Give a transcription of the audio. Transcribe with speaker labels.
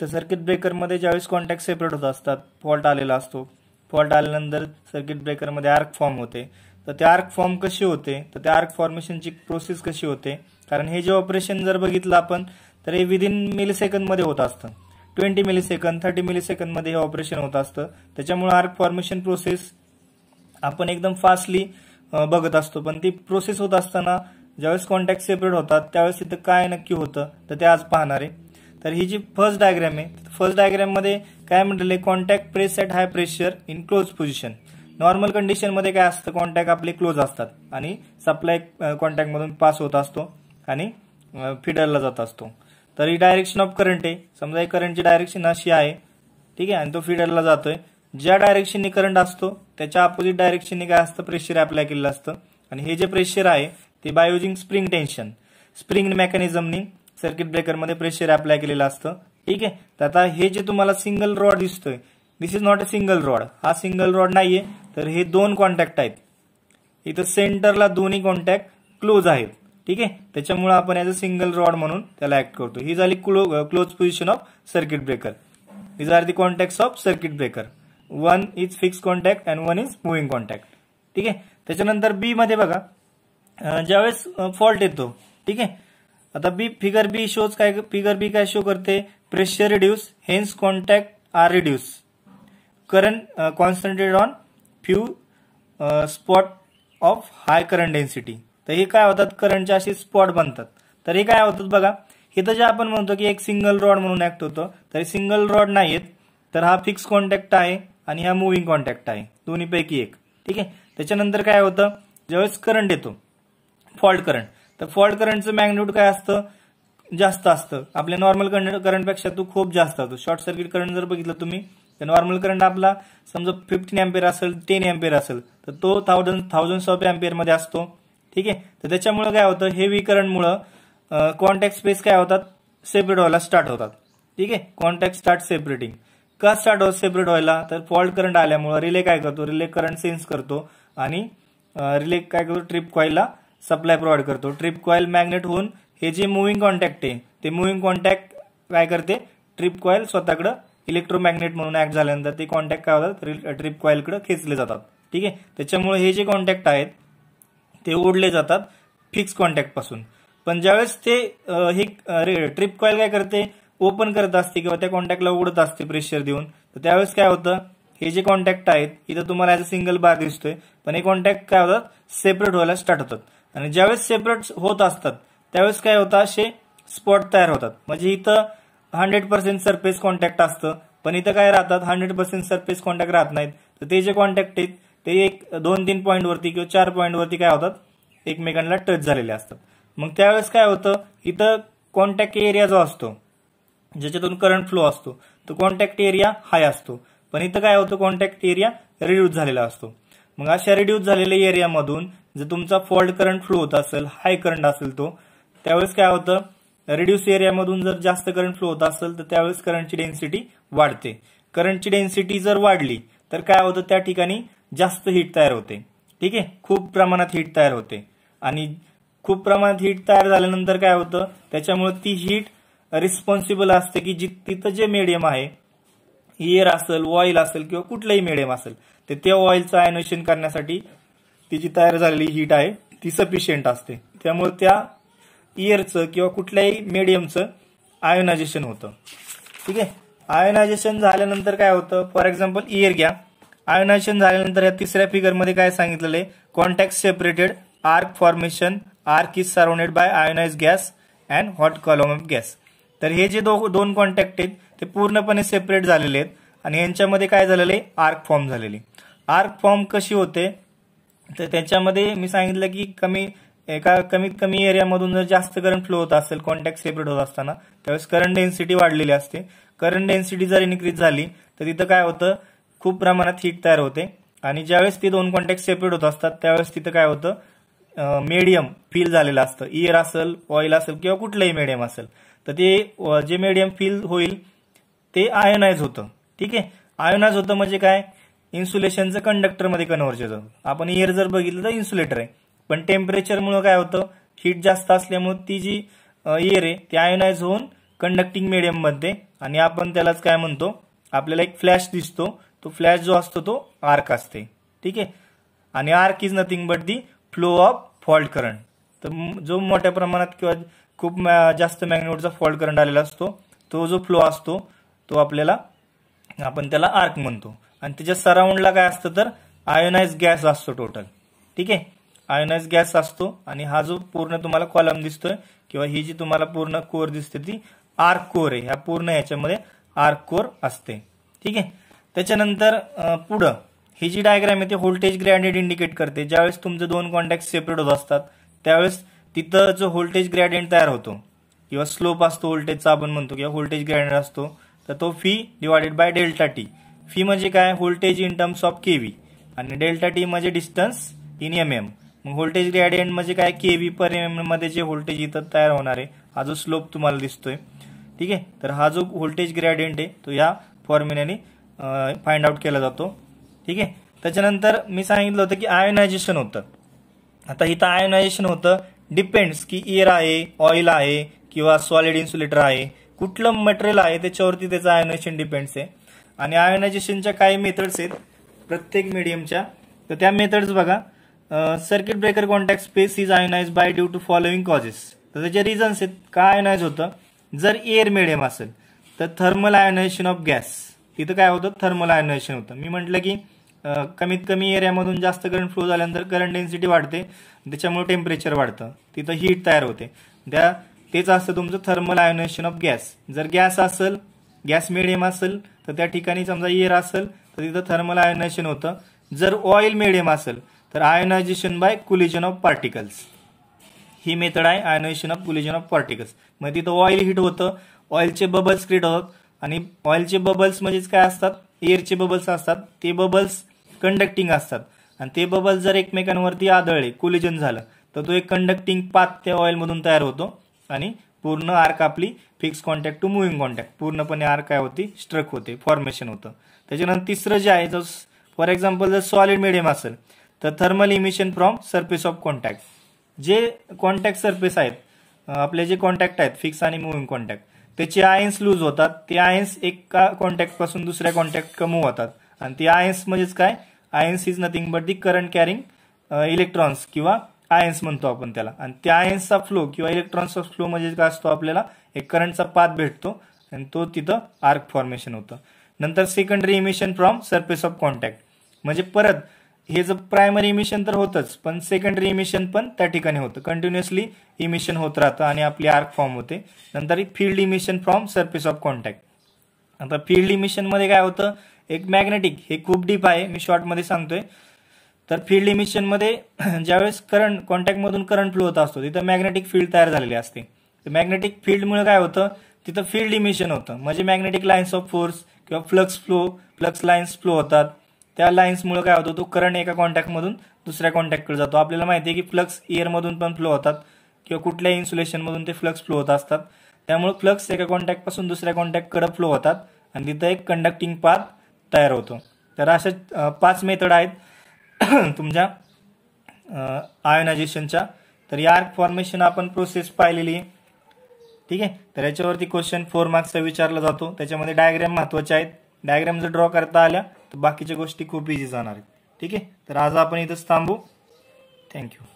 Speaker 1: तर सर्किट ब्रेकरमध्ये ज्यावेळेस contact separate होत असतात फॉल्ट आलेला असतो फॉल्ट आल्यानंतर सर्किट ब्रेकरमध्ये आर्क फॉर्म होते तर ते आर्क फॉर्म कसे होते तर त्या आर्क फॉर्मेशनची प्रोसेस कशी होते कारण हे जे ऑपरेशन जर बघितलं आपण तर हे विदिन मिली सेकंदमध्ये होत असतं ट्वेंटी मिली सेकंद थर्टी मिली सेकंदमध्ये हे ऑपरेशन होत असतं त्याच्यामुळे आर्क फॉर्मेशन प्रोसेस आपण एकदम फास्टली बघत असतो पण ती प्रोसेस होत असताना ज्यावेळेस कॉन्टॅक्ट सेपरेट होतात त्यावेळेस तिथं काय नक्की होतं तर ते आज पाहणार आहे तर ही जी फर्स्ट डायग्राम आहे फर्स्ट मध्ये काय म्हटलंय contact press at high pressure in close position normal condition मध्ये काय असतं कॉन्टॅक्ट आपले क्लोज असतात आणि सप्लाय कॉन्टॅक्ट मधून पास होत असतो आणि फिडरला जात असतो तर ही डायरेक्शन ऑफ करंट आहे समजा करंटची डायरेक्शन अशी आहे ठीक आहे आणि तो फिडरला जातोय ज्या डायरेक्शननी करंट असतो त्याच्या अपोजिट डायरेक्शनने काय असतं प्रेशर अप्लाय केलेलं असतं आणि हे जे प्रेशर आहे ते बायोजिंग स्प्रिंग टेन्शन स्प्रिंग मेकॅनिझमनी सर्किट ब्रेकरमध्ये प्रेशर अप्लाय केलेलं असतं ठीक आहे तर आता हे जे तुम्हाला सिंगल रॉड दिसतोय this is not a single rod हा सिंगल रॉड नाहीये तर हे दोन कॉन्टॅक्ट आहेत इथं सेंटरला दोन्ही कॉन्टॅक्ट क्लोज आहेत ठीक आहे त्याच्यामुळे आपण ॲज अ सिंगल रॉड म्हणून त्याला ऍक्ट करतो ही झाली क्लो close position of circuit breaker these are the contact of circuit breaker one is fix contact and one is moving contact ठीक आहे त्याच्यानंतर बी मध्ये बघा ज्यावेळेस फॉल्ट येतो ठीक आहे आता बी फिगर बी शोज काय फिगर बी काय शो करते pressure reduce hence contact are reduce current concentrated on few spot of high current density तर हे काय होतात करंटचे असे स्पॉट बनतात तर हे काय होतात बघा इथं जे आपण म्हणतो की एक सिंगल रॉड म्हणून ऍक्ट होतं तर सिंगल रॉड नाही तर हा फिक्स कॉन्टॅक्ट आहे आणि हा मुव्हिंग कॉन्टॅक्ट आहे दोन्हीपैकी एक ठीक आहे त्याच्यानंतर काय होतं ज्यावेळेस करंट येतो फॉल्ट करंट तर फॉल्ट करंटचं मॅग्न्यूट काय असतं जास्त असतं आपल्या नॉर्मल करंटपेक्षा तो खूप जास्त असतो शॉर्ट सर्किट करंट जर बघितलं तुम्ही तर नॉर्मल करंट आपला समजा फिफ्टीन एम्पियर असेल टेन एम्पियर असेल तर तो थाउजंड थाउजंड ऑफ अँपेयरमध्ये असतो ठीक आहे तर त्याच्यामुळं काय होतं हेवी करंटमुळं कॉन्टॅक्ट स्पेस काय होतात सेपरेट व्हायला स्टार्ट होतात ठीक आहे कॉन्टॅक्ट स्टार्ट सेपरेटिंग का स्टार्ट होत सेपरेट व्हायला तर फॉल्ट करंट आल्यामुळं रिले काय करतो रिले करंट सेन्स करतो आणि रिले काय करतो ट्रिप कॉईला सप्लाय प्रोव्हाइड करतो ट्रिप कॉइल मॅग्नेट होऊन हे जे मुव्हिंग कॉन्टॅक्ट आहे ते मुव्हिंग कॉन्टॅक्ट काय करते ट्रिप कॉइल स्वतःकडं इलेक्ट्रोमॅग्नेट म्हणून ऍक्ट झाल्यानंतर ते कॉन्टॅक्ट काय होतात ट्रिप कडे खेचले जातात ठीक आहे त्याच्यामुळे हे जे कॉन्टॅक्ट आहेत ते ओढले जातात फिक्स कॉन्टॅक्टपासून पण ज्यावेळेस ते हे ट्रिप कॉइल काय करते ओपन करत असते किंवा त्या कॉन्टॅक्टला उघडत असते प्रेशर देऊन तर त्यावेळेस काय होतं हे जे कॉन्टॅक्ट आहेत इथं तुम्हाला एज अ सिंगल बार दिसतोय पण हे कॉन्टॅक्ट काय होतात सेपरेट व्हायला स्टार्ट होतात आणि ज्यावेळेस सेपरेट होत असतात त्यावेळेस काय होतं असे स्पॉट तयार होतात म्हणजे इथं हंड्रेड पर्सेंट सरफेस कॉन्टॅक्ट असतं पण इथं काय राहतात हंड्रेड पर्सेंट सरफेस कॉन्टॅक्ट राहत नाहीत तर ते जे कॉन्टॅक्ट आहेत ते एक दोन तीन पॉईंटवरती किंवा चार पॉईंटवरती काय होतात एकमेकांना टच झालेले असतात मग त्यावेळेस काय होतं इथं कॉन्टॅक्ट एरिया जो असतो ज्याच्यातून करंट फ्लो असतो तो कॉन्टॅक्ट एरिया हाय असतो पण इथं काय होतं कॉन्टॅक्ट एरिया रिड्यूस झालेला असतो मग अशा रिड्यूस झालेल्या एरियामधून जर तुमचा फॉल्ट करंट फ्लो होत असेल हाय करंट असेल तो त्यावेळेस काय होतं रेड्यूस एरियामधून जर जास्त करंट फ्लो होत असेल तर त्यावेळेस करंटची डेन्सिटी वाढते करंटची डेन्सिटी जर वाढली तर काय होतं त्या ठिकाणी जास्त हीट तयार होते ठीक आहे खूप प्रमाणात हीट तयार होते आणि खूप प्रमाणात हीट तयार झाल्यानंतर काय होतं त्याच्यामुळे ती हीट रिस्पॉन्सिबल असते की जी तिथं जे मीडियम आहे एअर असेल ऑइल असेल किंवा कुठलंही मीडियम असेल तर त्या ऑइलचं आयनोशन करण्यासाठी तिची तयार झालेली हीट आहे ती सफिशियंट असते त्यामुळे त्या इयरचं किंवा कुठल्याही मीडियमचं आयोनायझेशन होतं ठीक आहे आयोनायझेशन झाल्यानंतर काय होतं फॉर एक्झाम्पल इयर घ्या आयोनायझेशन झाल्यानंतर या तिसऱ्या फिगरमध्ये काय सांगितलेलं आहे contact separated arc formation arc is surrounded by ionize gas and hot column of gas तर हे जे दो दोन कॉन्टॅक्ट आहेत ते पूर्णपणे सेपरेट झालेले आहेत आणि यांच्यामध्ये काय झालेलं आहे आर्क फॉर्म झालेली आर्क फॉर्म कशी होते तर त्याच्यामध्ये मी सांगितलं की कमी एका कमीत कमी एरियामधून जर जास्त करंट फ्लो होत असेल कॉन्टॅक्ट सेपरेट होत असताना त्यावेळेस करंट डेन्सिटी वाढलेली असते करंट डेन्सिटी जर इन्क्रीज झाली तर तिथं काय होतं खूप प्रमाणात हीट तयार होते आणि ज्यावेळेस ती दोन कॉन्टॅक्ट सेपरेट होत असतात त्यावेळेस तिथं काय होतं मीडियम फील झालेलं असतं इयर असेल ऑइल असेल किंवा कुठलंही मीडियम असेल तर ते जे मीडियम फील होईल ते आयोनाइज होतं ठीक आहे आयोनाइज होतं म्हणजे काय इन्सुलेशनचं कंडक्टरमध्ये कन्व्हर्ज होतं आपण एअर जर बघितलं तर इन्सुलेटर आहे पण टेम्परेचरमुळं काय होतं हीट जास्त असल्यामुळे ती जी एअर आहे ती आयोनाइज होऊन कंडक्टिंग मिडियममध्ये आणि आपण त्यालाच काय म्हणतो आपल्याला एक फ्लॅश दिसतो तो फ्लॅश जो असतो तो आर्क असते ठीक आहे आणि arc is nothing but the flow of fault current तर जो मोठ्या प्रमाणात किंवा खूप जास्त मॅग्नेटचा फॉल्ट करंट आलेला असतो तो जो फ्लो असतो तो आपल्याला आपण त्याला आर्क म्हणतो आणि त्याच्या सराउंडला काय असतं तर आयोनाइज गॅस असतो टोटल ठीक आहे आयोनाइज गॅस असतो आणि हा जो पूर्ण तुम्हाला कॉलम दिसतोय किंवा ही जी तुम्हाला पूर्ण कोर दिसते ती आर्क कोर आहे ह्या पूर्ण याच्यामध्ये आर्क कोर असते ठीक आहे त्याच्यानंतर पुढं ही जी डायग्राम आहे ते व्होल्टेज ग्रॅडियंट इंडिकेट करते ज्यावेळेस तुमचे दोन कॉन्टॅक्ट सेपरेट होत असतात त्यावेळेस तिथं जो व्होल्टेज ग्रॅडेंट तयार होतो किंवा स्लोप असतो व्होल्टेजचा आपण म्हणतो किंवा व्होल्टेज ग्रॅडियंट असतो तर तो phi divided by delta T phi म्हणजे काय voltage in terms of K V आणि डेल्टा टी म्हणजे डिस्टन्स इन एम एम मग व्होल्टेज ग्रॅडियंट म्हणजे काय के पर एम एम मध्ये जे व्होल्टेज इथं तयार होणार आहे हा जो स्लोप तुम्हाला दिसतोय ठीक आहे तर हा जो व्होल्टेज ग्रॅडियंट आहे तो या फॉर्म्युल्याने फाइंड आउट केला जातो ठीक आहे त्याच्यानंतर मी सांगितलं होतं की आयोनायझेशन होतं आता इथं आयोनायझेशन होतं डिपेंड्स की एअर आहे ऑइल आहे किंवा सॉलिड इन्सुलेटर आहे कुठलं मटेरियल आहे त्याच्यावरती त्याचं आयोनायशन डिपेंड्स आहे आणि आयोनायझेशनच्या काही मेथड्स आहेत प्रत्येक मिडियमच्या तर त्या मेथड्स बघा circuit breaker contact space is ionize by due to following causes तर त्याचे रिझन्स आहेत का आयोनाइज होतं जर एअर मिडियम असेल तर थर्मल आयोनायझेशन ऑफ गॅस तिथं काय होतं थर्मल आयोनायझेशन होतं मी म्हटलं की कमीत कमी एरियामधून जास्त करंट फ्लो झाल्यानंतर करंट डेन्सिटी वाढते त्याच्यामुळे टेम्परेचर वाढतं तिथं हीट तयार होते त्या तेच असतं तुमचं थर्मल आयोनेशन ऑफ गॅस जर गॅस असेल गॅस मिडियम असेल तर त्या ठिकाणी समजा एअर असेल तर तिथं थर्मल आयोनायझेशन होतं जर ऑइल मिडियम असेल तर ionization by collision of particles ही मेथड आहे ionization of collision of particles मग तिथं ऑइल हिट होतं ऑइलचे बबल्स क्रिएट होतात आणि ऑइलचे बबल्स म्हणजेच काय असतात एअरचे बबल्स असतात ते बबल्स कंडक्टिंग असतात आणि ते बबल्स जर एकमेकांवरती आदळले कुलिजन झालं तर तो एक कंडक्टिंग पात त्या ऑइलमधून तयार होतो आणि पूर्ण आर्क आपली fix contact to moving contact पूर्णपणे आर्क काय होती स्ट्रक होते फॉर्मेशन होतं त्याच्यानंतर तिसरं जे आहे जर फॉर एक्झाम्पल जर सॉलिड मिडियम असेल तर thermal emission from surface of contact जे कॉन्टॅक्ट सरफेस आहेत आपले जे कॉन्टॅक्ट आहेत फिक्स आणि मुव्हिंग कॉन्टॅक्ट त्याचे आयन्स लूज होतात ते आयन्स एका कॉन्टॅक्ट पासून दुसऱ्या कॉन्टॅक्ट कमू होतात आणि ते आयन्स म्हणजेच काय ions is nothing but the current carrying electrons किंवा आयन्स म्हणतो आपण त्याला आणि त्या आयन्सचा फ्लो किंवा इलेक्ट्रॉनचा फ्लो म्हणजे काय असतो आपल्याला एक करंटचा पाथ भेटतो आणि तो तिथं आर्क फॉर्मेशन होतं नंतर secondary emission from surface of contact म्हणजे परत हे जर प्रायमरी इमिशन तर होतंच पण सेकंडरी इमिशन पण त्या ठिकाणी होतं कंटिन्युअसली इमिशन होत राहतं आणि आपली आर्क फॉर्म होते नंतर field emission from surface of contact आता फील्ड इमिशनमध्ये काय होतं एक मॅग्नेटिक हे खूप डीप आहे मी शॉर्टमध्ये सांगतोय तर फील्ड इमिशनमध्ये ज्यावेळेस करंट कॉन्टॅक्टमधून करंट फ्लो होत असतो तिथं मॅग्नेटिक फील्ड तयार झालेली असते तर मॅग्नेटिक फील्डमुळे काय होतं तिथं फील्ड इमिशन होतं म्हणजे मॅग्नेटिक लाईन्स ऑफ फोर्स किंवा flux flow flux lines flow होतात त्या लाईन्समुळे काय होतं तो करंट एका कॉन्टॅक्टमधून दुसऱ्या कॉन्टॅक्टकडे जातो आपल्याला माहिती आहे की फ्लक्स मधून पण फ्लो होतात किंवा कुठल्याही इन्सुलेशनमधून ते फ्लक्स फ्लो होत असतात त्यामुळे फ्लक्स एका पासून दुसऱ्या कॉन्टॅक्टकडे फ्लो होतात आणि तिथं एक कंडक्टिंग पाथ तयार होतो तर अशा पाच मेथड आहेत तुमच्या आयोनायझेशनच्या तर या फॉर्मेशन आपण प्रोसेस पाहिलेली ठीक आहे तर याच्यावरती क्वेश्चन फोर मार्क्सचा विचारला जातो त्याच्यामध्ये डायग्रॅम महत्वाचे आहेत डायग्रॅम जर ड्रॉ करता आल्या तर बाकीच्या गोष्टी खूप इझी जाणार आहेत ठीक आहे तर आज आपण इथंच थांबू थँक्यू